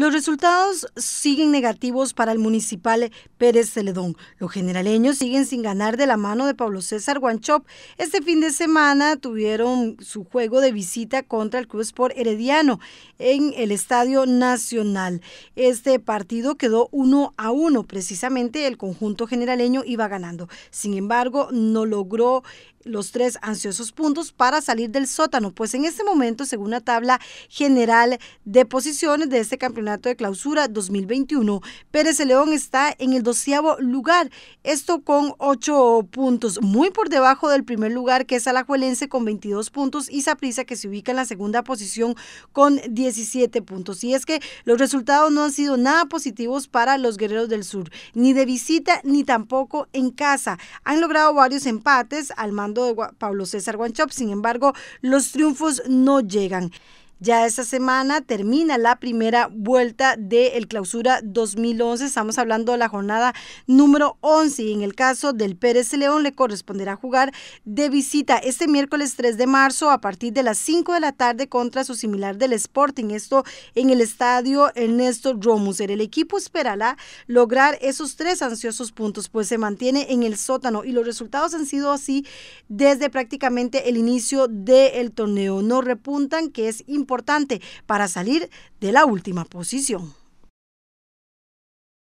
Los resultados siguen negativos para el municipal Pérez Celedón. Los generaleños siguen sin ganar de la mano de Pablo César Guanchop. Este fin de semana tuvieron su juego de visita contra el Club Sport Herediano en el Estadio Nacional. Este partido quedó uno a uno. Precisamente el conjunto generaleño iba ganando. Sin embargo, no logró los tres ansiosos puntos para salir del sótano, pues en este momento, según la tabla general de posiciones de este campeonato, de clausura 2021, Pérez León está en el doceavo lugar, esto con ocho puntos, muy por debajo del primer lugar que es Alajuelense con 22 puntos y Saprisa que se ubica en la segunda posición con 17 puntos. Y es que los resultados no han sido nada positivos para los guerreros del sur, ni de visita ni tampoco en casa. Han logrado varios empates al mando de Pablo César Guanchop, sin embargo, los triunfos no llegan. Ya esta semana termina la primera vuelta del el clausura 2011. Estamos hablando de la jornada número 11 y en el caso del Pérez León le corresponderá jugar de visita este miércoles 3 de marzo a partir de las 5 de la tarde contra su similar del Sporting. Esto en el estadio Ernesto Romuser. El equipo esperará lograr esos tres ansiosos puntos, pues se mantiene en el sótano y los resultados han sido así desde prácticamente el inicio del torneo. No repuntan que es importante importante para salir de la última posición.